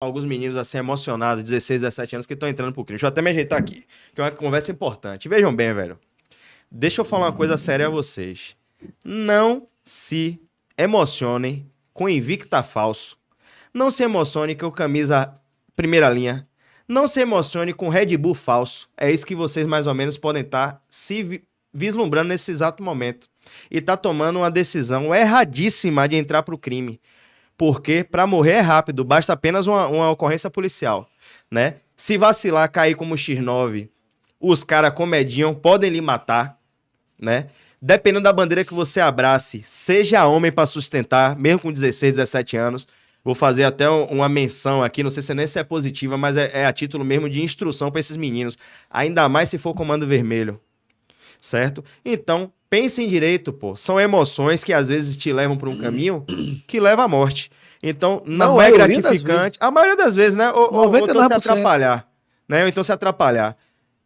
alguns meninos assim emocionados, 16, 17 anos, que estão entrando pro crime. Deixa eu até me ajeitar aqui, que é uma conversa importante. Vejam bem, velho. Deixa eu falar uma coisa séria a vocês. Não se emocionem com Invicta falso. Não se emocione com camisa primeira linha. Não se emocione com Red Bull falso. É isso que vocês mais ou menos podem estar tá se vislumbrando nesse exato momento. E tá tomando uma decisão erradíssima de entrar pro crime porque para morrer é rápido, basta apenas uma, uma ocorrência policial, né? Se vacilar, cair como X9, os caras comediam, podem lhe matar, né? Dependendo da bandeira que você abrace, seja homem para sustentar, mesmo com 16, 17 anos. Vou fazer até um, uma menção aqui, não sei se é nem se é positiva, mas é, é a título mesmo de instrução para esses meninos. Ainda mais se for comando vermelho certo? Então, pense em direito, pô. São emoções que às vezes te levam para um caminho que leva à morte. Então, não, é gratificante. A maioria das vezes, né? Ou, ou, então se atrapalhar. Né? Ou então se atrapalhar.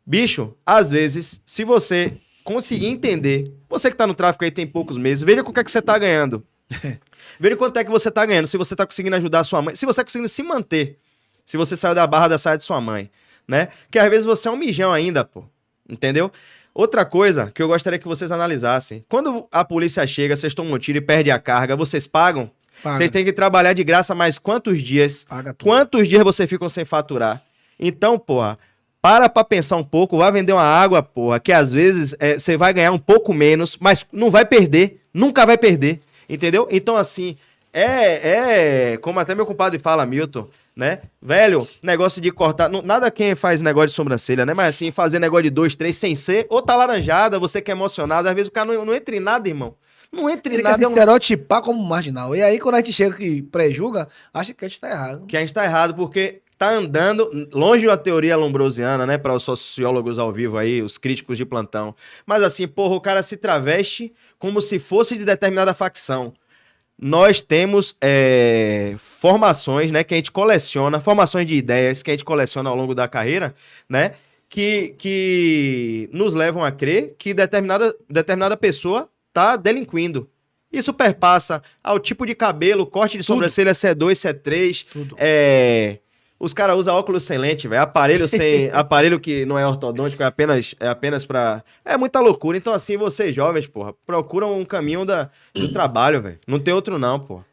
Bicho, às vezes, se você conseguir entender, você que está no tráfico aí tem poucos meses, veja o que é que você está ganhando. veja quanto é que você está ganhando, se você está conseguindo ajudar a sua mãe, se você está conseguindo se manter, se você saiu da barra da saia de sua mãe, né? Que às vezes você é um mijão ainda, pô. Entendeu? Outra coisa que eu gostaria que vocês analisassem: quando a polícia chega, vocês tomam um tiro e perdem a carga, vocês pagam? Paga. Vocês têm que trabalhar de graça mais quantos dias? Paga tudo. Quantos dias vocês ficam sem faturar? Então, porra, para pra pensar um pouco, vai vender uma água, porra, que às vezes é, você vai ganhar um pouco menos, mas não vai perder, nunca vai perder, entendeu? Então, assim, é, é, como até meu compadre fala, Milton, né? Velho, negócio de cortar. nada quem faz negócio de sobrancelha, né? Mas assim, fazer negócio de dois, três sem ser, ou tá laranjada, você que é emocionado. Às vezes o cara não, não entra em nada, irmão. Não entra em Ele nada. Quer se é estereotipar é como marginal. E aí, quando a gente chega que pré-julga, acha que a gente tá errado. Que a gente tá errado, porque tá andando longe da teoria lombrosiana, né, para os sociólogos ao vivo aí, os críticos de plantão. Mas assim, porra, o cara se traveste como se fosse de determinada facção nós temos é, formações, né, que a gente coleciona, formações de ideias que a gente coleciona ao longo da carreira, né, que, que nos levam a crer que determinada, determinada pessoa tá delinquindo. Isso perpassa ao tipo de cabelo, corte de Tudo. sobrancelha, se é 2, se é 3, é, os caras usam óculos sem lente, velho. Aparelho sem. aparelho que não é ortodôntico, é apenas, é apenas pra. É muita loucura. Então, assim, vocês jovens, porra, procuram um caminho da, do trabalho, velho. Não tem outro, não, porra.